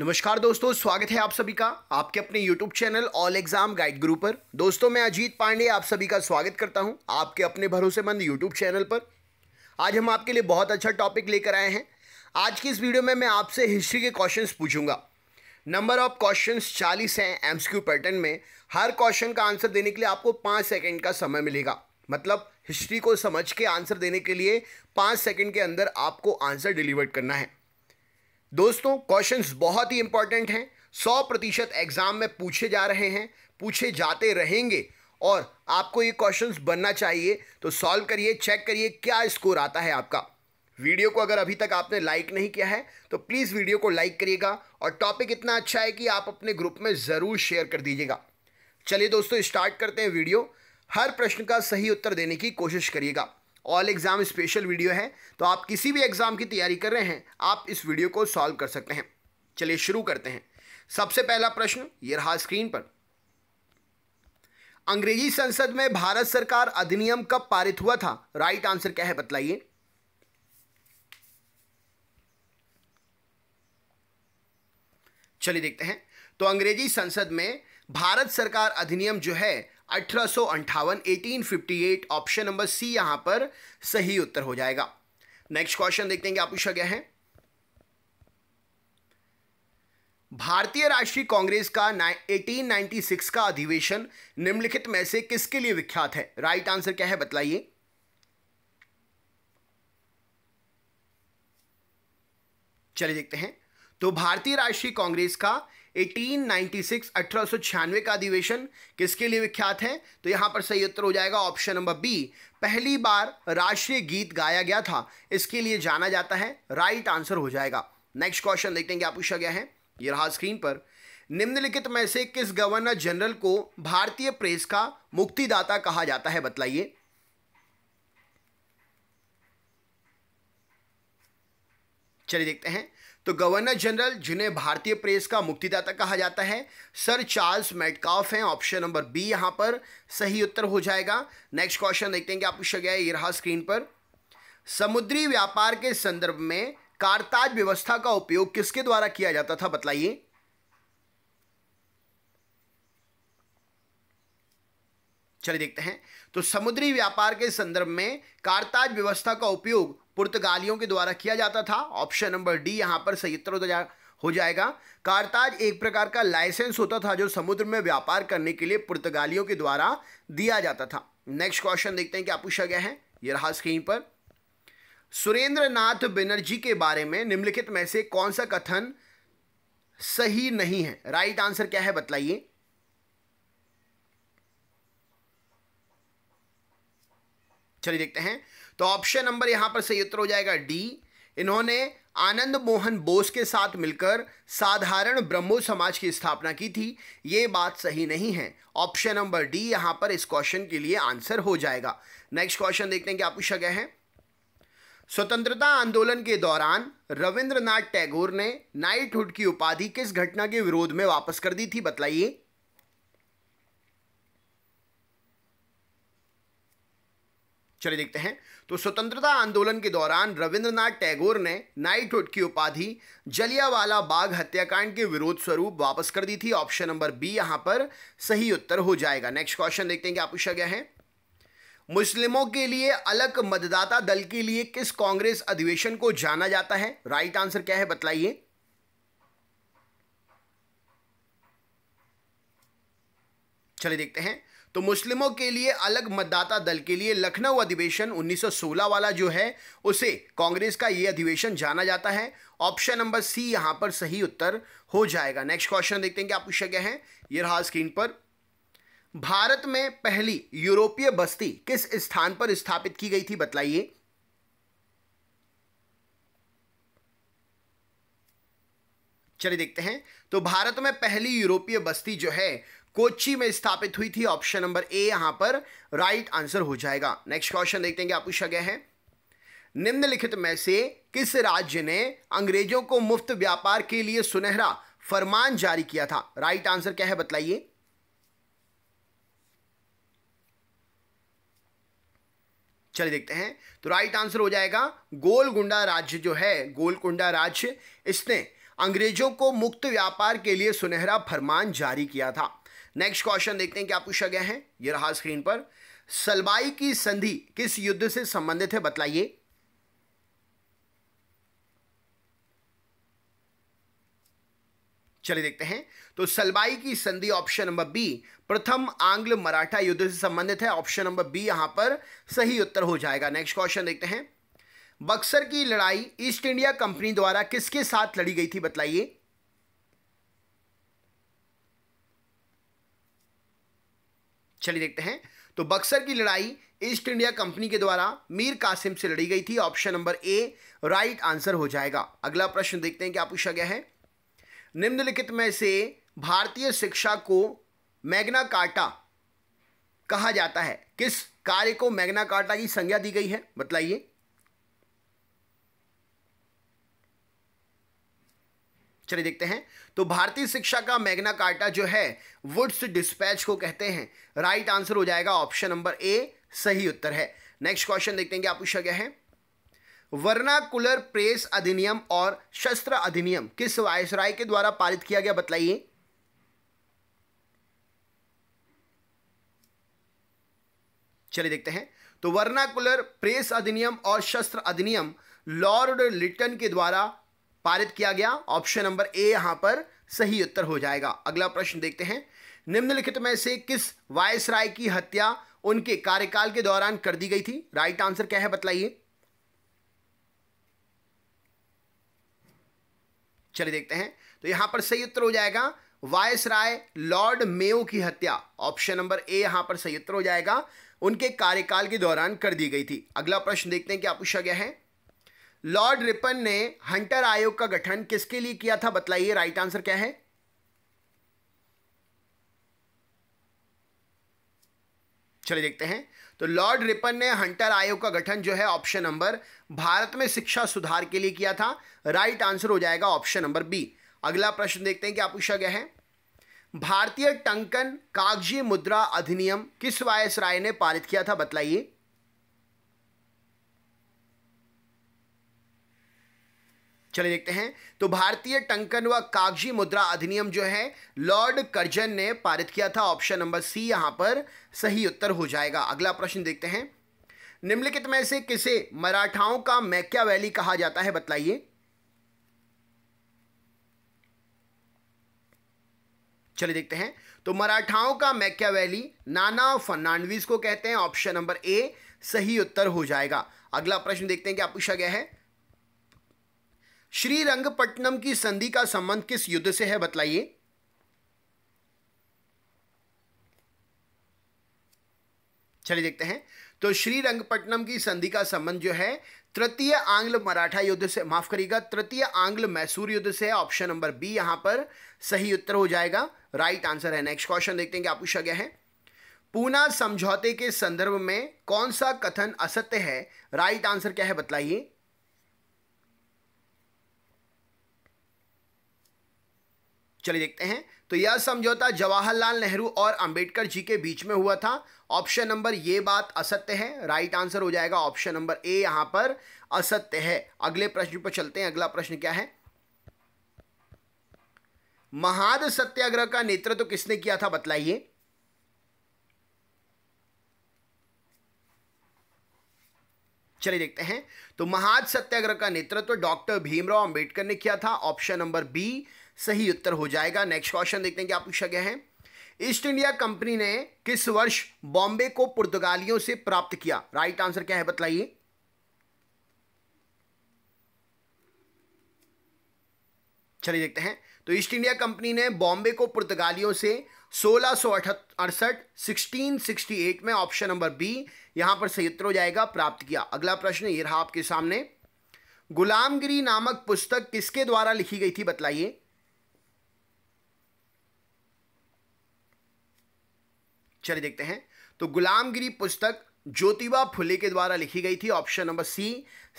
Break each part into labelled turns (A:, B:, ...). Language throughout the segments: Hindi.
A: नमस्कार दोस्तों स्वागत है आप सभी का आपके अपने YouTube channel all exam guide group पर दोस्तों मैं अजीत पांडे आप सभी का स्वागत करता हूं आपके अपने भरोसेमंद YouTube चैनल पर आज हम आपके लिए बहुत अच्छा टॉपिक लेकर आए हैं आज की इस वीडियो में मैं आपसे हिस्ट्री के क्वेश्चंस पूछूंगा नंबर ऑफ क्वेश्चन चालीस हैं एमसीक्यू पैटर्न में हर क्वेश्चन का आंसर देने के लिए आपको पाँच सेकेंड का समय मिलेगा मतलब हिस्ट्री को समझ के आंसर देने के लिए पाँच सेकेंड के अंदर आपको आंसर डिलीवर करना है दोस्तों क्वेश्चंस बहुत ही इंपॉर्टेंट हैं सौ प्रतिशत एग्ज़ाम में पूछे जा रहे हैं पूछे जाते रहेंगे और आपको ये क्वेश्चंस बनना चाहिए तो सॉल्व करिए चेक करिए क्या स्कोर आता है आपका वीडियो को अगर अभी तक आपने लाइक नहीं किया है तो प्लीज़ वीडियो को लाइक करिएगा और टॉपिक इतना अच्छा है कि आप अपने ग्रुप में ज़रूर शेयर कर दीजिएगा चलिए दोस्तों स्टार्ट करते हैं वीडियो हर प्रश्न का सही उत्तर देने की कोशिश करिएगा ऑल एग्ज़ाम स्पेशल वीडियो है तो आप किसी भी एग्ज़ाम की तैयारी कर रहे हैं आप इस वीडियो को सॉल्व कर सकते हैं चलिए शुरू करते हैं सबसे पहला प्रश्न ये रहा स्क्रीन पर अंग्रेजी संसद में भारत सरकार अधिनियम कब पारित हुआ था राइट आंसर क्या है बतलाइए चलिए देखते हैं तो अंग्रेजी संसद में भारत सरकार अधिनियम जो है अठारह अंठावन eighteen fifty eight option number C यहां पर सही उत्तर हो जाएगा नेक्स्ट क्वेश्चन देखते हैं क्या पूछा गया है भारतीय राष्ट्रीय कांग्रेस का 1896 का अधिवेशन निम्नलिखित में से किसके लिए विख्यात है राइट आंसर क्या है बतलाइए चलिए देखते हैं तो भारतीय राष्ट्रीय कांग्रेस का 1896 अठारह का अधिवेशन किसके लिए विख्यात है तो यहाँ पर सही उत्तर हो जाएगा ऑप्शन नंबर बी पहली बार राष्ट्रीय गीत गाया गया था इसके लिए जाना जाता है राइट आंसर हो जाएगा नेक्स्ट क्वेश्चन देखते हैं क्या पूछा गया है ये रहा स्क्रीन पर निम्नलिखित में से किस गवर्नर जनरल को भारतीय प्रेस का मुक्तिदाता कहा जाता है बतलाइए चलिए देखते हैं तो गवर्नर जनरल जिन्हें भारतीय प्रेस का मुक्तिदाता कहा जाता है सर चार्ल्स मेटकाफ हैं ऑप्शन नंबर बी यहां पर सही उत्तर हो जाएगा नेक्स्ट क्वेश्चन देखते हैं आप पूछा गया है ये रहा स्क्रीन पर समुद्री व्यापार के संदर्भ में कारताज व्यवस्था का उपयोग किसके द्वारा किया जाता था बतलाइए चलिए देखते हैं तो समुद्री व्यापार के संदर्भ में कारताज व्यवस्था का उपयोग पुर्तगालियों के द्वारा किया जाता था ऑप्शन नंबर डी यहाँ पर सही उत्तर हो जाएगा कारताज एक प्रकार का लाइसेंस होता था जो समुद्र में व्यापार करने के लिए पुर्तगालियों के द्वारा दिया जाता था नेक्स्ट क्वेश्चन देखते हैं क्या पूछा गया है ये रहा स्क्रीन पर सुरेंद्र नाथ बनर्जी के बारे में निम्नलिखित में से कौन सा कथन सही नहीं है राइट आंसर क्या है बतलाइए चलिए देखते हैं तो ऑप्शन नंबर यहां पर सही उत्तर हो जाएगा डी इन्होंने आनंद मोहन बोस के साथ मिलकर साधारण ब्रह्मो समाज की स्थापना की थी ये बात सही नहीं है ऑप्शन नंबर डी यहां पर इस क्वेश्चन के लिए आंसर हो जाएगा नेक्स्ट क्वेश्चन देखते हैं क्या पूछा गया है स्वतंत्रता आंदोलन के दौरान रविंद्रनाथ टैगोर ने नाइटहुड की उपाधि किस घटना के विरोध में वापस कर दी थी बतलाइए चलिए देखते हैं तो स्वतंत्रता आंदोलन के दौरान रविंद्रनाथ टैगोर ने नाइटहुड की उपाधि जलियावाला बाग हत्याकांड के विरोध स्वरूप वापस कर दी थी ऑप्शन नंबर बी यहां पर सही उत्तर हो जाएगा नेक्स्ट क्वेश्चन देखते हैं क्या पूछा गया है मुस्लिमों के लिए अलग मतदाता दल के लिए किस कांग्रेस अधिवेशन को जाना जाता है राइट आंसर क्या है बतलाइए चलिए देखते हैं तो मुस्लिमों के लिए अलग मतदाता दल के लिए लखनऊ अधिवेशन 1916 वाला जो है उसे कांग्रेस का ये अधिवेशन जाना जाता है ऑप्शन नंबर सी यहां पर सही उत्तर हो जाएगा नेक्स्ट क्वेश्चन देखते हैं आप पूछा गया है ये रहा स्क्रीन पर भारत में पहली यूरोपीय बस्ती किस स्थान पर स्थापित की गई थी बतलाइए चलिए देखते हैं तो भारत में पहली यूरोपीय बस्ती जो है कोची में स्थापित हुई थी ऑप्शन नंबर ए यहां पर राइट आंसर हो जाएगा नेक्स्ट क्वेश्चन देखते हैं पूछा गया है निम्नलिखित में से किस राज्य ने अंग्रेजों को मुफ्त व्यापार के लिए सुनहरा फरमान जारी किया था राइट आंसर क्या है बताइए चलिए देखते हैं तो राइट आंसर हो जाएगा गोलगुंडा राज्य जो है गोलकुंडा राज्य इसने अंग्रेजों को मुक्त व्यापार के लिए सुनहरा फरमान जारी किया था नेक्स्ट क्वेश्चन देखते हैं क्या पूछा गया है ये रहा स्क्रीन पर सलबाई की संधि किस युद्ध से संबंधित है बतलाइए चलिए देखते हैं तो सलबाई की संधि ऑप्शन नंबर बी प्रथम आंग्ल मराठा युद्ध से संबंधित है ऑप्शन नंबर बी यहां पर सही उत्तर हो जाएगा नेक्स्ट क्वेश्चन देखते हैं बक्सर की लड़ाई ईस्ट इंडिया कंपनी द्वारा किसके साथ लड़ी गई थी बतलाइए चलिए देखते हैं तो बक्सर की लड़ाई ईस्ट इंडिया कंपनी के द्वारा मीर कासिम से लड़ी गई थी option number A right answer हो जाएगा अगला प्रश्न देखते हैं क्या पूछा गया है निम्नलिखित में से भारतीय शिक्षा को मैग्ना कार्टा कहा जाता है किस कार्य को मैग्ना कार्टा की संज्ञा दी गई है बतलाइए चलिए देखते हैं तो भारतीय शिक्षा का मैग्ना कार्टा जो है वुड्स डिस्पैच को कहते हैं राइट आंसर हो जाएगा ऑप्शन नंबर ए सही उत्तर है नेक्स्ट क्वेश्चन देखते हैं क्या पूछा गया है वर्नाकुलर प्रेस अधिनियम और शस्त्र अधिनियम किस वायसराय के द्वारा पारित किया गया बताइए चलिए देखते हैं तो वर्नाकुलर प्रेस अधिनियम और शस्त्र अधिनियम लॉर्ड लिटन के द्वारा पारित किया गया ऑप्शन नंबर ए यहां पर सही उत्तर हो जाएगा अगला प्रश्न देखते हैं निम्नलिखित में से किस वायस राय की हत्या उनके कार्यकाल के दौरान कर दी गई थी राइट आंसर क्या है बतलाइए चलिए देखते हैं तो यहां पर सही उत्तर हो जाएगा वायस राय लॉर्ड मेयो की हत्या ऑप्शन नंबर ए यहां पर सही उत्तर हो जाएगा उनके कार्यकाल के दौरान कर दी गई थी अगला प्रश्न देखते हैं क्या पूछा गया है लॉर्ड रिपन ने हंटर आयोग का गठन किसके लिए किया था बतलाइए राइट आंसर क्या है चलिए देखते हैं तो लॉर्ड रिपन ने हंटर आयोग का गठन जो है ऑप्शन नंबर भारत में शिक्षा सुधार के लिए किया था राइट आंसर हो जाएगा ऑप्शन नंबर बी अगला प्रश्न देखते हैं क्या पूछा गया है भारतीय टंकन कागजी मुद्रा अधिनियम किस वायस राय ने पारित किया था बतलाइए चले देखते हैं तो भारतीय टंकन व कागजी मुद्रा अधिनियम जो है लॉर्ड कर्जन ने पारित किया था ऑप्शन नंबर सी यहां पर सही उत्तर हो जाएगा अगला प्रश्न देखते हैं निम्नलिखित में से किसे मराठाओं का मैक्या वैली कहा जाता है बतलाइए चलिए देखते हैं तो मराठाओं का मैक्या वैली नाना फर्नांडवीज को कहते हैं ऑप्शन नंबर ए सही उत्तर हो जाएगा अगला प्रश्न देखते हैं क्या पूछा गया है श्रीरंगपट्टनम की संधि का संबंध किस युद्ध से है बतलाइए चलिए देखते हैं तो श्रीरंगपट्टनम की संधि का संबंध जो है तृतीय आंग्ल मराठा युद्ध से माफ करिएगा तृतीय आंग्ल मैसूर युद्ध से ऑप्शन नंबर बी यहां पर सही उत्तर हो जाएगा राइट आंसर है नेक्स्ट क्वेश्चन देखते हैं क्या पूछा गया है पूना समझौते के संदर्भ में कौन सा कथन असत्य है राइट आंसर क्या है बतलाइए चलिए देखते हैं तो यह समझौता जवाहरलाल नेहरू और अंबेडकर जी के बीच में हुआ था ऑप्शन नंबर ये बात असत्य है राइट आंसर हो जाएगा ऑप्शन नंबर ए यहां पर असत्य है अगले प्रश्न पर चलते हैं अगला प्रश्न क्या है महाद सत्याग्रह का नेतृत्व तो किसने किया था बतलाइए चलिए देखते हैं तो महाद सत्याग्रह का नेतृत्व तो डॉक्टर भीमराव अंबेडकर ने किया था ऑप्शन नंबर बी सही उत्तर हो जाएगा नेक्स्ट क्वेश्चन देखते हैं क्या पूछा गया है ईस्ट इंडिया कंपनी ने किस वर्ष बॉम्बे को पुर्तगालियों से प्राप्त किया राइट आंसर क्या है बतलाइए चलिए देखते हैं तो ईस्ट इंडिया कंपनी ने बॉम्बे को पुर्तगालियों से सोलह सौ अड़सठ सिक्सटीन सिक्सटी एट में ऑप्शन नंबर बी यहां पर सही उत्तर हो जाएगा प्राप्त किया अगला प्रश्न ये रहा आपके सामने गुलामगिरी नामक पुस्तक किसके द्वारा लिखी गई थी बतलाइए चलिए देखते हैं तो गुलामगिरी पुस्तक ज्योतिबा फुले के द्वारा लिखी गई थी ऑप्शन नंबर सी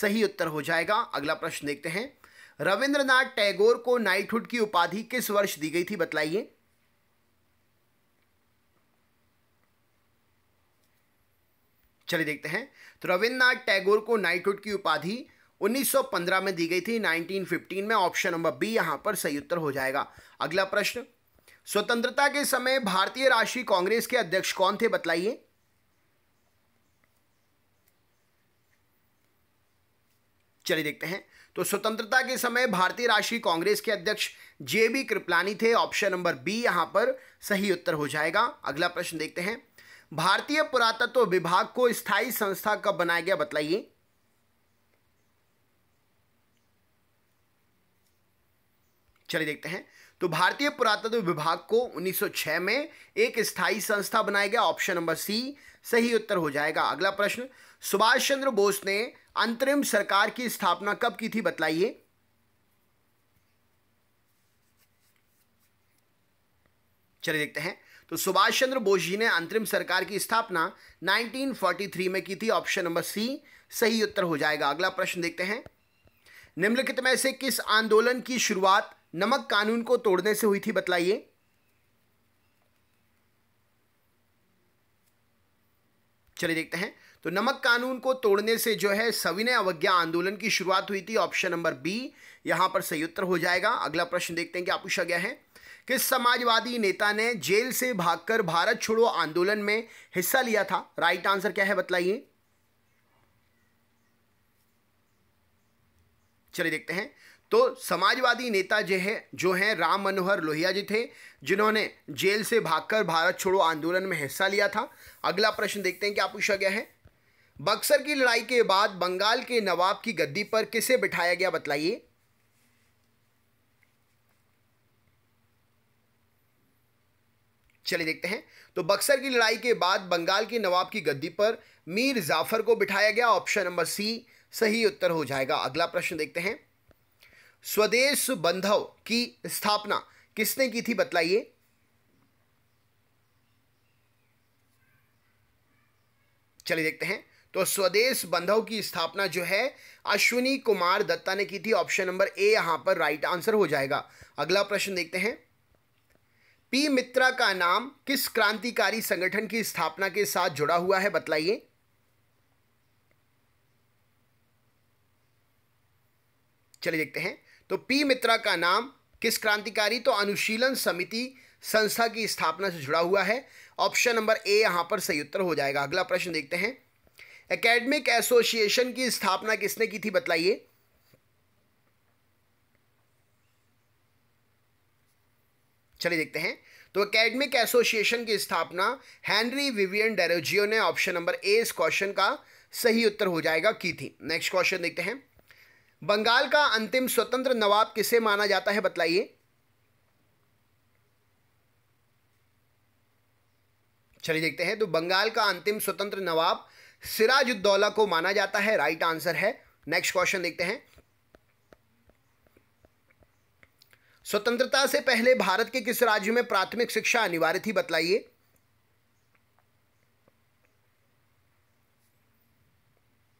A: सही उत्तर हो जाएगा अगला प्रश्न देखते हैं रविंद्रनाथ टैगोर को नाइटहुड की उपाधि किस वर्ष दी गई थी बतलाइए चलिए देखते हैं तो रविन्द्रनाथ टैगोर को नाइटहुड की उपाधि 1915 में दी गई थी 1915 में ऑप्शन नंबर बी यहां पर सही उत्तर हो जाएगा अगला प्रश्न स्वतंत्रता के समय भारतीय राष्ट्रीय कांग्रेस के अध्यक्ष कौन थे बतलाइए चलिए देखते हैं तो स्वतंत्रता के समय भारतीय राष्ट्रीय कांग्रेस के अध्यक्ष जे बी कृपलानी थे ऑप्शन नंबर बी यहां पर सही उत्तर हो जाएगा अगला प्रश्न देखते हैं भारतीय पुरातत्व विभाग को स्थायी संस्था कब बनाया गया बतलाइए चलिए देखते हैं तो भारतीय पुरातत्व विभाग को 1906 में एक स्थायी संस्था बनाया गया ऑप्शन नंबर सी सही उत्तर हो जाएगा अगला प्रश्न सुभाष चंद्र बोस ने अंतरिम सरकार की स्थापना कब की थी बतलाइए चलिए देखते हैं तो सुभाष चंद्र बोस जी ने अंतरिम सरकार की स्थापना 1943 में की थी ऑप्शन नंबर सी सही उत्तर हो जाएगा अगला प्रश्न देखते हैं निम्नलिखित में से किस आंदोलन की शुरुआत नमक कानून को तोड़ने से हुई थी बतलाइए चलिए देखते हैं तो नमक कानून को तोड़ने से जो है सविनय अवज्ञा आंदोलन की शुरुआत हुई थी ऑप्शन नंबर बी यहां पर सही उत्तर हो जाएगा अगला प्रश्न देखते हैं क्या पूछा गया है किस समाजवादी नेता ने जेल से भागकर भारत छोड़ो आंदोलन में हिस्सा लिया था राइट आंसर क्या है बतलाइए चलिए देखते हैं तो समाजवादी नेता जो है जो हैं राम मनोहर लोहिया जी थे जिन्होंने जेल से भागकर भारत छोड़ो आंदोलन में हिस्सा लिया था अगला प्रश्न देखते हैं क्या पूछा गया है बक्सर की लड़ाई के बाद बंगाल के नवाब की गद्दी पर किसे बिठाया गया बतलाइए चलिए देखते हैं तो बक्सर की लड़ाई के बाद बंगाल के नवाब की गद्दी पर मीर जाफर को बिठाया गया ऑप्शन नंबर सी सही उत्तर हो जाएगा अगला प्रश्न देखते हैं स्वदेश बंधव की स्थापना किसने की थी बतलाइए चलिए देखते हैं तो स्वदेश बंधव की स्थापना जो है अश्विनी कुमार दत्ता ने की थी ऑप्शन नंबर ए यहां पर राइट आंसर हो जाएगा अगला प्रश्न देखते हैं पी मित्रा का नाम किस क्रांतिकारी संगठन की स्थापना के साथ जुड़ा हुआ है बतलाइए चलिए देखते हैं तो पी मित्रा का नाम किस क्रांतिकारी तो अनुशीलन समिति संस्था की स्थापना से जुड़ा हुआ है ऑप्शन नंबर ए यहां पर सही उत्तर हो जाएगा अगला प्रश्न देखते हैं एकेडमिक एसोसिएशन की स्थापना किसने की थी बताइए चलिए देखते हैं तो एकेडमिक एसोसिएशन की स्थापना हेनरी विवियन डेरोजियो ने ऑप्शन नंबर ए इस क्वेश्चन का सही उत्तर हो जाएगा की थी नेक्स्ट क्वेश्चन देखते हैं बंगाल का अंतिम स्वतंत्र नवाब किसे माना जाता है बतलाइए चलिए देखते हैं तो बंगाल का अंतिम स्वतंत्र नवाब सिराजुद्दौला को माना जाता है राइट आंसर है नेक्स्ट क्वेश्चन देखते हैं स्वतंत्रता से पहले भारत के किस राज्य में प्राथमिक शिक्षा अनिवार्य थी बतलाइए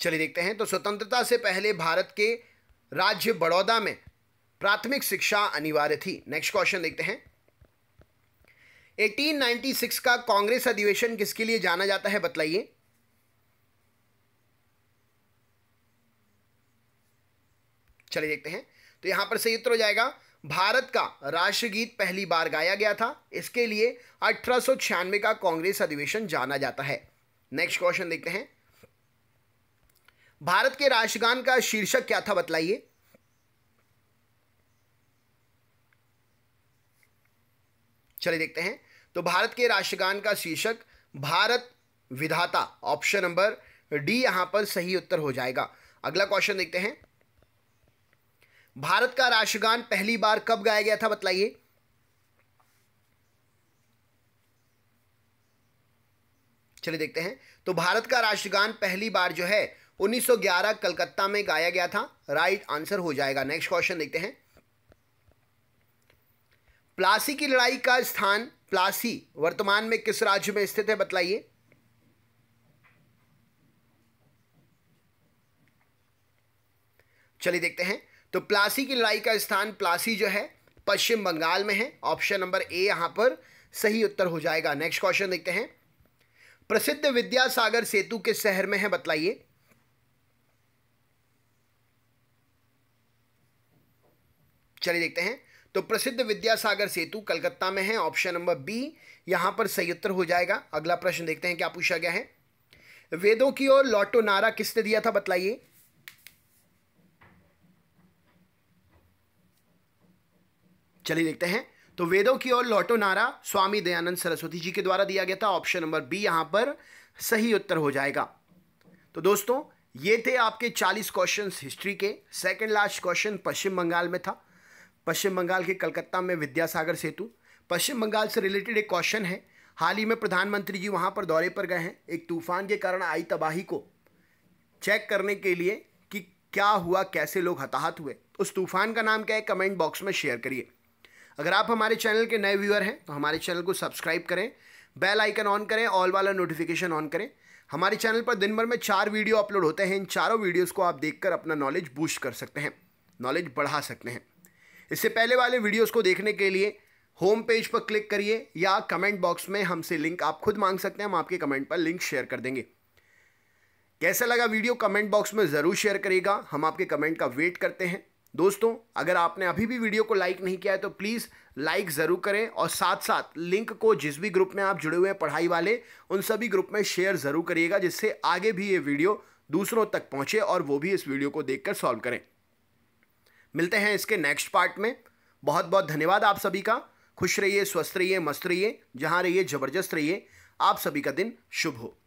A: चलिए देखते हैं तो स्वतंत्रता से पहले भारत के राज्य बड़ौदा में प्राथमिक शिक्षा अनिवार्य थी नेक्स्ट क्वेश्चन देखते हैं 1896 का कांग्रेस अधिवेशन किसके लिए जाना जाता है बतलाइए चलिए देखते हैं तो यहां पर सही उत्तर हो जाएगा भारत का राष्ट्रगीत पहली बार गाया गया था इसके लिए अठारह का कांग्रेस अधिवेशन जाना जाता है नेक्स्ट क्वेश्चन देखते हैं भारत के राष्ट्रगान का शीर्षक क्या था बतलाइए चलिए देखते हैं तो भारत के राष्ट्रगान का शीर्षक भारत विधाता ऑप्शन नंबर डी यहां पर सही उत्तर हो जाएगा अगला क्वेश्चन देखते हैं भारत का राष्ट्रगान पहली बार कब गाया गया था बतलाइए चलिए देखते हैं तो भारत का राष्ट्रगान पहली बार जो है 1911 कलकत्ता में गाया गया था राइट आंसर हो जाएगा नेक्स्ट क्वेश्चन देखते हैं प्लासी की लड़ाई का स्थान प्लासी वर्तमान में किस राज्य में स्थित है बतलाइए चलिए देखते हैं तो प्लासी की लड़ाई का स्थान प्लासी जो है पश्चिम बंगाल में है ऑप्शन नंबर ए यहां पर सही उत्तर हो जाएगा नेक्स्ट क्वेश्चन देखते हैं प्रसिद्ध विद्यासागर सेतु किस शहर में है बतलाइए चलिए देखते हैं तो प्रसिद्ध विद्यासागर सेतु कलकत्ता में है ऑप्शन नंबर बी यहां पर सही उत्तर हो जाएगा अगला प्रश्न देखते हैं क्या पूछा गया है वेदों की ओर लौटो नारा किसने दिया था बतलाइए चलिए देखते हैं तो वेदों की ओर लौटो नारा स्वामी दयानंद सरस्वती जी के द्वारा दिया गया था ऑप्शन नंबर बी यहां पर सही उत्तर हो जाएगा तो दोस्तों ये थे आपके 40 क्वेश्चंस हिस्ट्री के second last question Paschim Bangal में था पश्चिम बंगाल के कलकत्ता में विद्यासागर सेतु पश्चिम बंगाल से रिलेटेड एक क्वेश्चन है हाल ही में प्रधानमंत्री जी वहाँ पर दौरे पर गए हैं एक तूफान के कारण आई तबाही को चेक करने के लिए कि क्या हुआ कैसे लोग हताहत हुए उस तूफान का नाम क्या है कमेंट बॉक्स में शेयर करिए अगर आप हमारे चैनल के नए व्यूअर हैं तो हमारे चैनल को सब्सक्राइब करें बेल आइकन ऑन करें ऑल वाला नोटिफिकेशन ऑन करें हमारे चैनल पर दिन भर में चार वीडियो अपलोड होते हैं इन चारों वीडियोज़ को आप देखकर अपना नॉलेज बूस्ट कर सकते हैं नॉलेज बढ़ा सकते हैं इससे पहले वाले वीडियोस को देखने के लिए होम पेज पर क्लिक करिए या कमेंट बॉक्स में हमसे लिंक आप खुद मांग सकते हैं हम आपके कमेंट पर लिंक शेयर कर देंगे कैसा लगा वीडियो कमेंट बॉक्स में ज़रूर शेयर करिएगा हम आपके कमेंट का वेट करते हैं दोस्तों अगर आपने अभी भी वीडियो को लाइक नहीं किया है तो प्लीज़ लाइक ज़रूर करें और साथ साथ लिंक को जिस भी ग्रुप में आप जुड़े हुए हैं पढ़ाई वाले उन सभी ग्रुप में शेयर ज़रूर करिएगा जिससे आगे भी ये वीडियो दूसरों तक पहुँचे और वो भी इस वीडियो को देखकर सॉल्व करें मिलते हैं इसके नेक्स्ट पार्ट में बहुत बहुत धन्यवाद आप सभी का खुश रहिए स्वस्थ रहिए मस्त रहिए जहाँ रहिए ज़बरदस्त रहिए आप सभी का दिन शुभ हो